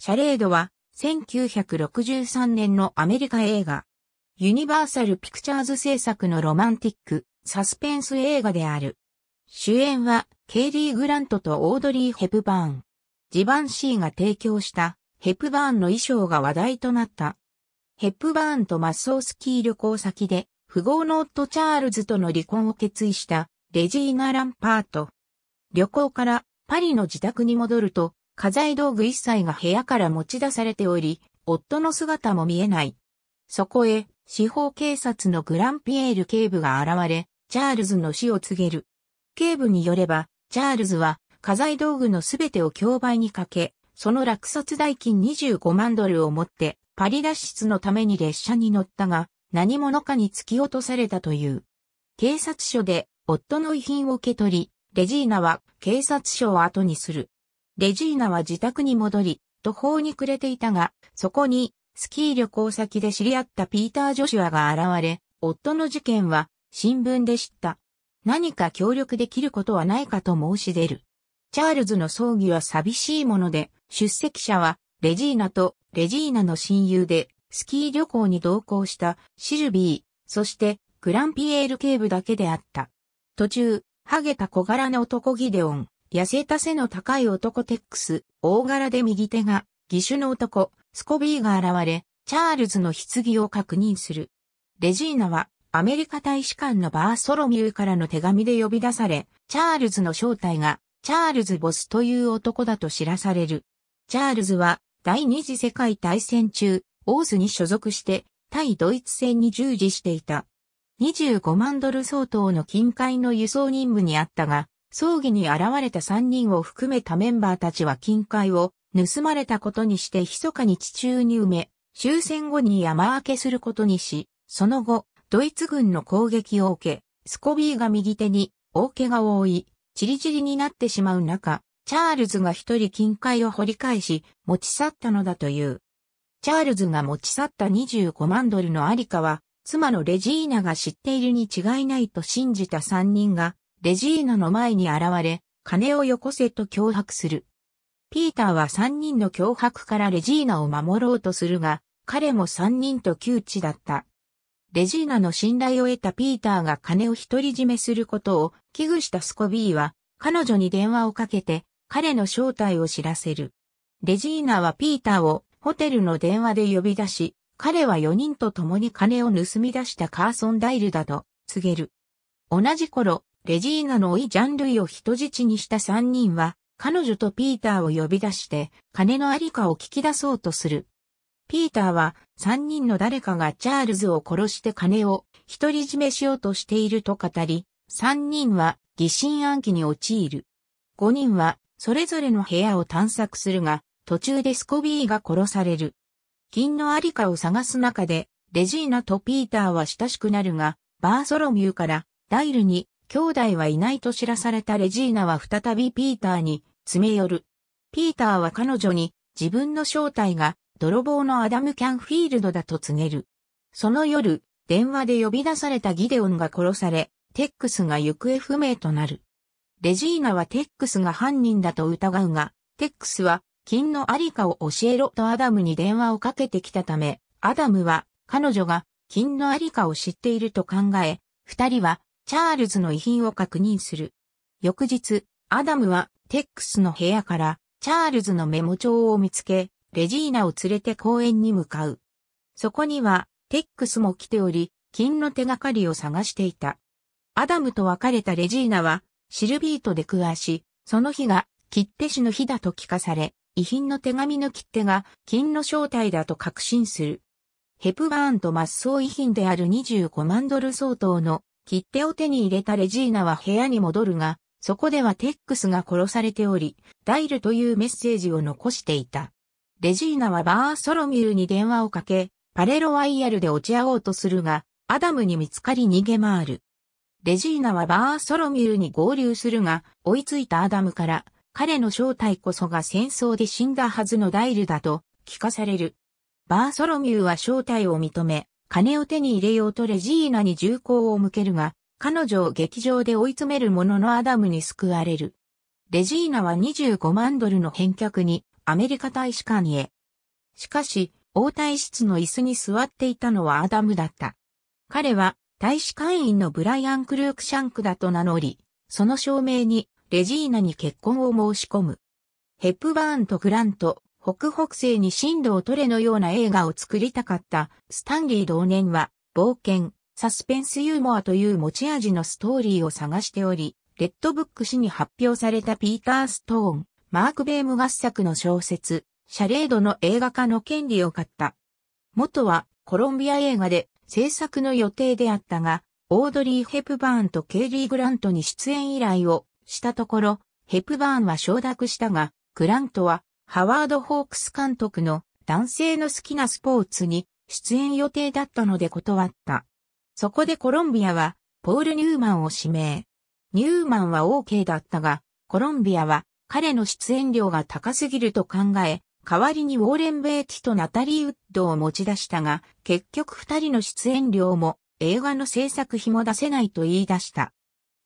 シャレードは1963年のアメリカ映画、ユニバーサル・ピクチャーズ制作のロマンティック、サスペンス映画である。主演は、ケイリー・グラントとオードリー・ヘプバーン。ジバンシーが提供したヘプバーンの衣装が話題となった。ヘプバーンとマッソースキー旅行先で、富豪の夫チャールズとの離婚を決意したレジーナ・ランパート。旅行からパリの自宅に戻ると、家財道具一切が部屋から持ち出されており、夫の姿も見えない。そこへ、司法警察のグランピエール警部が現れ、チャールズの死を告げる。警部によれば、チャールズは、家財道具のすべてを競売にかけ、その落札代金25万ドルを持って、パリ脱出のために列車に乗ったが、何者かに突き落とされたという。警察署で、夫の遺品を受け取り、レジーナは警察署を後にする。レジーナは自宅に戻り、途方に暮れていたが、そこに、スキー旅行先で知り合ったピーター・ジョシュアが現れ、夫の事件は、新聞で知った。何か協力できることはないかと申し出る。チャールズの葬儀は寂しいもので、出席者は、レジーナとレジーナの親友で、スキー旅行に同行したシルビー、そしてグランピエール警部だけであった。途中、ハゲた小柄な男ギデオン、痩せた背の高い男テックス、大柄で右手が、義手の男、スコビーが現れ、チャールズの棺を確認する。レジーナは、アメリカ大使館のバーソロミューからの手紙で呼び出され、チャールズの正体が、チャールズ・ボスという男だと知らされる。チャールズは、第二次世界大戦中、オースに所属して、対ドイツ戦に従事していた。25万ドル相当の金塊の輸送任務にあったが、葬儀に現れた3人を含めたメンバーたちは金塊を盗まれたことにして密かに地中に埋め、終戦後に山分けすることにし、その後、ドイツ軍の攻撃を受け、スコビーが右手に大怪我を負い、チリチリになってしまう中、チャールズが一人金塊を掘り返し、持ち去ったのだという。チャールズが持ち去った25万ドルのありかは、妻のレジーナが知っているに違いないと信じた3人が、レジーナの前に現れ、金をよこせと脅迫する。ピーターは三人の脅迫からレジーナを守ろうとするが、彼も三人と窮地だった。レジーナの信頼を得たピーターが金を独り占めすることを危惧したスコビーは、彼女に電話をかけて、彼の正体を知らせる。レジーナはピーターをホテルの電話で呼び出し、彼は4人と共に金を盗み出したカーソン・ダイルだと告げる。同じ頃、レジーナの老いジャンルイを人質にした三人は、彼女とピーターを呼び出して、金のありかを聞き出そうとする。ピーターは、三人の誰かがチャールズを殺して金を独り占めしようとしていると語り、三人は疑心暗鬼に陥る。五人は、それぞれの部屋を探索するが、途中でスコビーが殺される。金のありかを探す中で、レジーナとピーターは親しくなるが、バーソロミューから、ダイルに兄弟はいないと知らされたレジーナは再びピーターに詰め寄る。ピーターは彼女に自分の正体が泥棒のアダム・キャンフィールドだと告げる。その夜、電話で呼び出されたギデオンが殺され、テックスが行方不明となる。レジーナはテックスが犯人だと疑うが、テックスは金のありかを教えろとアダムに電話をかけてきたため、アダムは彼女が金のありかを知っていると考え、二人はチャールズの遺品を確認する。翌日、アダムはテックスの部屋からチャールズのメモ帳を見つけ、レジーナを連れて公園に向かう。そこにはテックスも来ており、金の手がかりを探していた。アダムと別れたレジーナはシルビートで食わし、その日が切手師の日だと聞かされ、遺品の手紙の切手が金の正体だと確信する。ヘプバーンと末相遺品である25万ドル相当の切手を手に入れたレジーナは部屋に戻るが、そこではテックスが殺されており、ダイルというメッセージを残していた。レジーナはバーソロミューに電話をかけ、パレロワイヤルで落ち合おうとするが、アダムに見つかり逃げ回る。レジーナはバーソロミューに合流するが、追いついたアダムから、彼の正体こそが戦争で死んだはずのダイルだと聞かされる。バーソロミューは正体を認め、金を手に入れようとレジーナに銃口を向けるが、彼女を劇場で追い詰める者のアダムに救われる。レジーナは25万ドルの返却にアメリカ大使館へ。しかし、応対室の椅子に座っていたのはアダムだった。彼は大使館員のブライアン・クルークシャンクだと名乗り、その証明にレジーナに結婚を申し込む。ヘップバーンとグラント、北北西に進路を取れのような映画を作りたかったスタンリー同年は冒険、サスペンスユーモアという持ち味のストーリーを探しており、レッドブック誌に発表されたピーター・ストーン、マーク・ベーム合作の小説、シャレードの映画化の権利を買った。元はコロンビア映画で制作の予定であったが、オードリー・ヘプバーンとケイリー・グラントに出演依頼をしたところ、ヘプバーンは承諾したが、グラントはハワード・ホークス監督の男性の好きなスポーツに出演予定だったので断った。そこでコロンビアはポール・ニューマンを指名。ニューマンは OK だったが、コロンビアは彼の出演料が高すぎると考え、代わりにウォーレン・ベイティとナタリー・ウッドを持ち出したが、結局二人の出演料も映画の制作費も出せないと言い出した。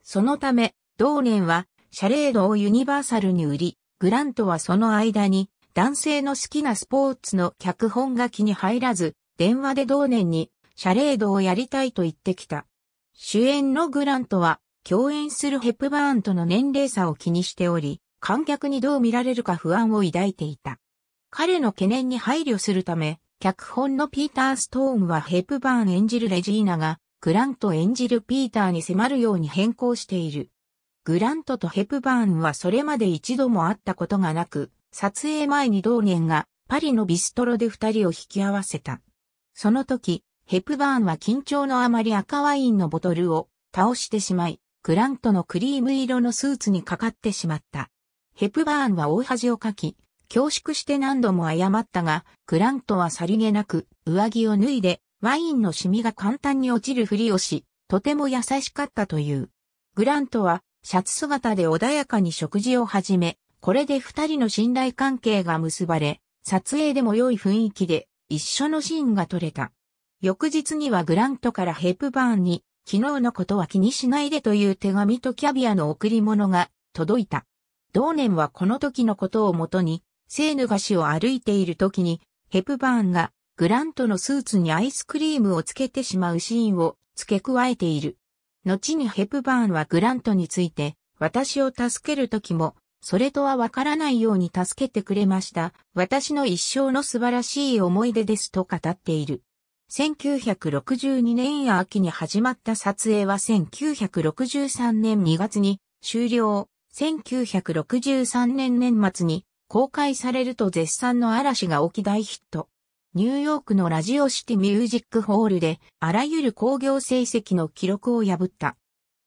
そのため、同年は、シャレードをユニバーサルに売り、グラントはその間に男性の好きなスポーツの脚本が気に入らず、電話で同年にシャレードをやりたいと言ってきた。主演のグラントは共演するヘプバーンとの年齢差を気にしており、観客にどう見られるか不安を抱いていた。彼の懸念に配慮するため、脚本のピーター・ストーンはヘプバーン演じるレジーナが、グラント演じるピーターに迫るように変更している。グラントとヘプバーンはそれまで一度も会ったことがなく、撮影前に同年がパリのビストロで二人を引き合わせた。その時、ヘプバーンは緊張のあまり赤ワインのボトルを倒してしまい、グラントのクリーム色のスーツにかかってしまった。ヘプバーンは大恥をかき、恐縮して何度も謝ったが、グラントはさりげなく上着を脱いで、ワインのシミが簡単に落ちるふりをし、とても優しかったという。グラントはシャツ姿で穏やかに食事を始め、これで二人の信頼関係が結ばれ、撮影でも良い雰囲気で一緒のシーンが撮れた。翌日にはグラントからヘップバーンに、昨日のことは気にしないでという手紙とキャビアの贈り物が届いた。同年はこの時のことをもとに、セーヌ菓子を歩いている時に、ヘプバーンがグラントのスーツにアイスクリームをつけてしまうシーンを付け加えている。後にヘプバーンはグラントについて、私を助ける時も、それとはわからないように助けてくれました。私の一生の素晴らしい思い出ですと語っている。1962年秋に始まった撮影は1963年2月に終了。1963年年末に公開されると絶賛の嵐が起き大ヒット。ニューヨークのラジオシティミュージックホールで、あらゆる興行成績の記録を破った。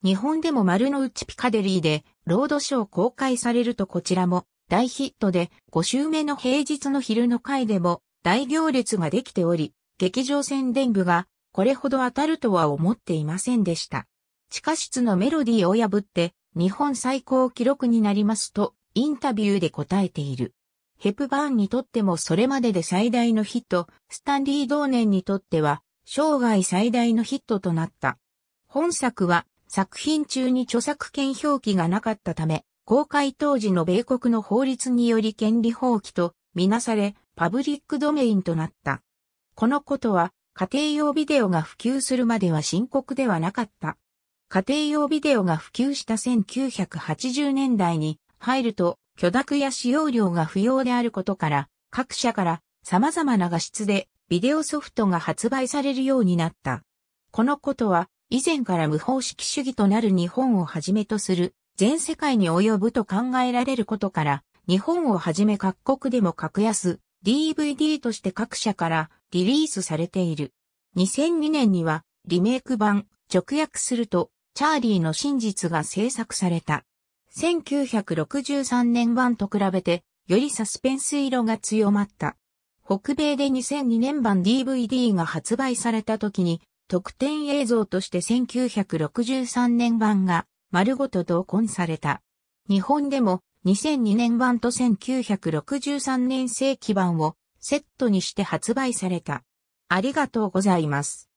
日本でも丸の内ピカデリーで、ロードショー公開されるとこちらも、大ヒットで、5週目の平日の昼の回でも、大行列ができており、劇場宣伝部が、これほど当たるとは思っていませんでした。地下室のメロディーを破って、日本最高記録になりますと、インタビューで答えている。ヘプバーンにとってもそれまでで最大のヒット、スタンリー同年にとっては、生涯最大のヒットとなった。本作は、作品中に著作権表記がなかったため、公開当時の米国の法律により権利放棄とみなされ、パブリックドメインとなった。このことは、家庭用ビデオが普及するまでは深刻ではなかった。家庭用ビデオが普及した1980年代に入ると、許諾や使用料が不要であることから、各社から様々な画質でビデオソフトが発売されるようになった。このことは、以前から無方式主義となる日本をはじめとする全世界に及ぶと考えられることから、日本をはじめ各国でも格安 DVD として各社からリリースされている。2002年にはリメイク版直訳するとチャーリーの真実が制作された。1963年版と比べて、よりサスペンス色が強まった。北米で2002年版 DVD が発売された時に、特典映像として1963年版が丸ごと同梱された。日本でも2002年版と1963年正規版をセットにして発売された。ありがとうございます。